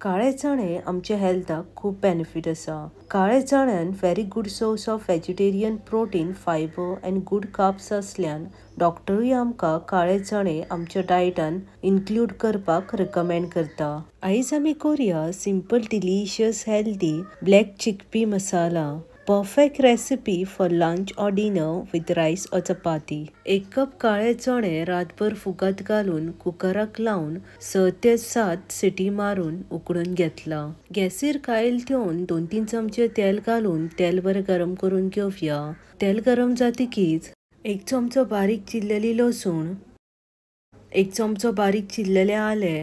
काळे चणे आमच्या हेल्थाक खूब बेनिफिट आसा काळे चण्यान very good source of vegetarian protein fibre and good carbs आसल्यान डॉक्टरूय आमकां काळे चणे आमच्या डायटान इन्क्लूड करपाक रिकमेंड करता आयज आमी करुया simple delicious healthy black chickpea masala perfect recipe for lunch or dinner with rice or chapati एक कप काळे चणे रातभर फुगत घालून कुकराक लावून स ते सात सिटी मारून उकडून घेतला गॅसीर कायल ठेवून दोन तीन चमचे तेल घालून तेल बरं गरम करून घेऊया तेल गरम जातकीच एक चमचो बारीक चिरलेली लसूण एक चमचो बारीक चिरलेले आले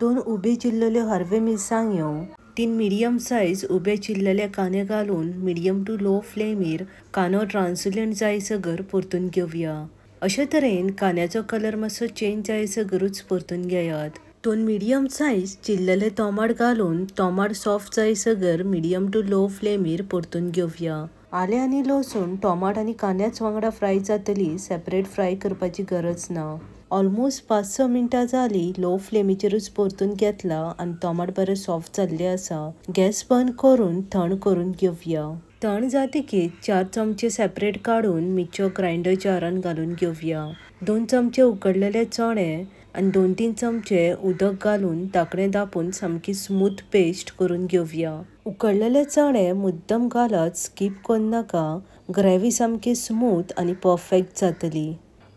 दोन उभी चिरलेल्यो हरवे मिरसांग्यो तीन मिडियम सायज उभे चिल्लेले कांदे घालून मिडियम टू लो फ्लेमीर कांदो ट्रान्सुलंट जायसगर परतून घेवया अशा तरेन कांद्याचो कलर मातसो चेंज जायसगरूच परतून घेयात दोन मिडियम सायज चिल्लेले टोमाट घालून टोमाट सॉफ्ट जायसगर मिडियम टू लो फ्लेमीर परतून घेऊया आले आणि लसूण टोमाट आणि कांद्याच वांगडा फ्राय जातली सेपरेट फ्राय करपाची गरज ना ऑलमोस्ट पाच स मिनटां जालीं लो फ्लेमीचेरूच परतून घेतला आनी टोमाट बरें सॉफ्ट जाल्लें आसा गॅस बंद करून थंड करून घेवया थंड जातकीर चार चमचे सेपरेट काडून मिरच्यो ग्रायंडर जारान घालून घेवया दोन चमचे उकडलेले चणे आनी दोन तीन चमचे उदक घालून दाकणे दापून सामकी स्मूथ पेस्ट करून घेवया उकडलेले चणे मुद्दम घालत स्कीप करूं नाका ग्रेवी सामकी स्मूथ आनी परफेक्ट जातली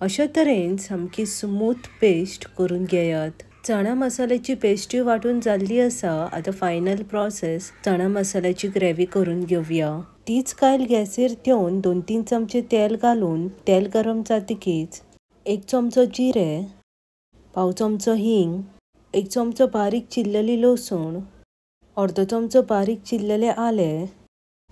अशा तरेन सामकी स्मूथ पेस्ट करून घेयात चणा मसाल्याची पेस्ट्री वाटून जाल्ली आसा आतां फायनल प्रोसेस चणा मसाल्याची ग्रेवी करून घेवया तीच कायल गॅसीर ठेवून दोन तीन चमचे तेल घालून तेल गरम जातकीच एक चमचो जिरे पाव चमचो हिंग एक चमचो बारीक चिरलेली लसूण अर्दो चमचो बारीक चिरलेले आले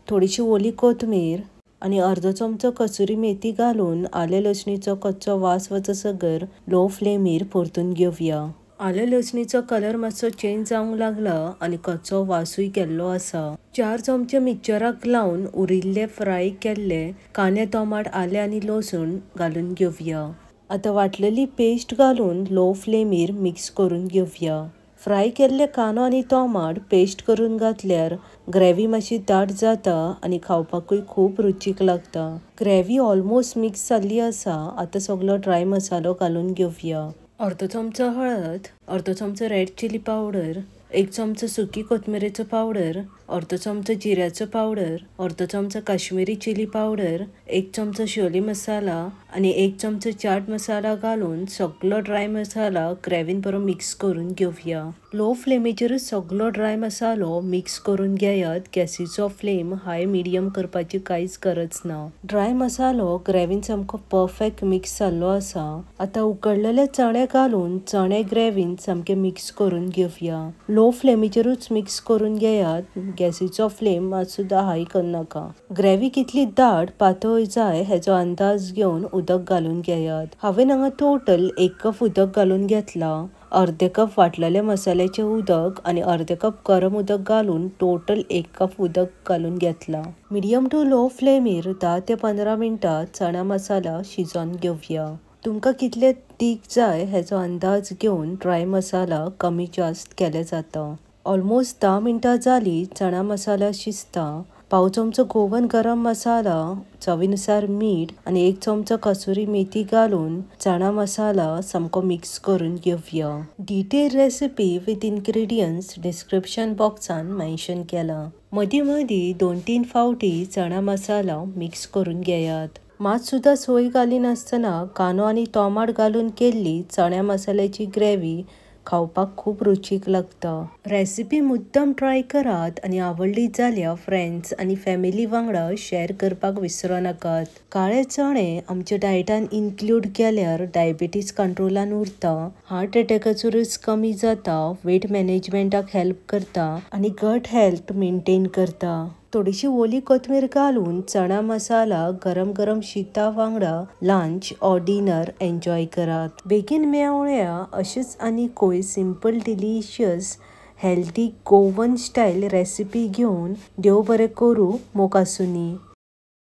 थोडीशी ओली कोथमीर आणि अर्ध चमचो कसुरी मेथी घालून आले लसणीचा कच्चा वास सगर लो फ्लेमीर परतून घेऊया आले लसणीचा कलर मातसो चेंज जाऊ लागला आणि कच्चो वासूय केल्लो आसा चार चमचे मिक्चराक लावून उरिल्ले फ्राय केले कांदे टोमाट आले आणि लसूण घालून घेऊया आता वाटलेली पेस्ट घालून लो फ्लेमीर मिक्स करून घेऊया फ्राय केल्ले कांदो आनी तोमाट पेस्ट करून घातल्यार ग्रेवी मातशी दाट जाता आनी खावपाकूय खूब रुचीक लागता ग्रेवी ऑलमोस्ट मिक्स जाल्ली आसा आतां सगलो ड्राय मसालो घालून घेवया अर्दो चमचो हळद अर्दो चमचो रेड चिली पावडर एक चमचो सुकी कोथमिरेचो पावडर अर्धा चमचा जिऱ्याचं पावडर अर्धा चमचा काश्मीरी चिली पावडर एक चमचा शोली मसाला आणि एक चमचा चाट मसाला घालून सगलो ड्राय मसाला ग्रेवीन बरो मिक्स करून घेऊया लो फ्लेमीचेरूच सगलो ड्राय मसालो मिक्स करून घेयात गॅसीचो फ्लेम हाय मिडियम करपाची कांयच गरज ना ड्राय मसालो ग्रेवीन सामको परफेक्ट मिक्स जाल्लो आसा आतां उकडलेले चणे घालून चणे ग्रेवीन सामके मिक्स करून घेऊया लो फ्लेमीचेरूच मिक्स करून घेयात गॅसीचो फ्लेम मात सुद्धा हाय करूं नाका ग्रेवी कितली दाट पातळ जाय हेचो अंदाज घेवन उदक घालून घेयात हांवें हांगा टोटल एक कप उदक घालून घेतला अर्दे कप वाटलेले मसाल्याचे उदक आणि अर्दे कप गरम उदक घालून टोटल एक कप उदक घालून घेतला मिडियम टू लो फ्लेमीर धा ते पंधरा मिनटां चणा मसाला शिजोवन घेवया तुमकां कितले तीख जाय हेचो अंदाज घेवन ड्राय मसाला कमी जास्त केले जाता ऑलमोस्ट दहा मिनटां जालीं चणा मसाला शिजता पाव चमचो गोवन गरम मसाला चवीनुसार मीठ आणि एक चमचो कसुरी मेथी घालून चणा मसाला समको मिक्स करून घेऊया detail recipe with ingredients description बॉक्सान मेन्शन केला मधी मधी दोन तीन फावटी चणा मसाला मिक्स करून घेयात मात सुद्धा सोय घालीनासतना कांदो आणि टोमाट घालून केली चण्या मसाल्याची ग्रेव्ही खावपाक खूप रुचीक लागतं रेसिपी मुद्दम ट्राय करात आणि आवडली झाल्या फ्रेंड्स आणि फॅमिली वांगडा शेअर करपाक नकात काळे चणे आमच्या डायटान इन्क्लूड केल्यार डायबिटीज कंट्रोलान उरता हार्ट अटॅकाचो रिस्क कमी जाता वेट मॅनेजमेंटाक हेल्प करता आणि गट हेल्थ मेंटेन करता थोडीशी ओली कोथमीर घालून चणा मसाला गरम गरम शीता वांगडा लंच ऑर डिनर एन्जॉय करात बेगीन मेवळ्या अशीच आणि कोय simple delicious healthy Goan style recipe घेऊन देव बरे करू मोकासुनी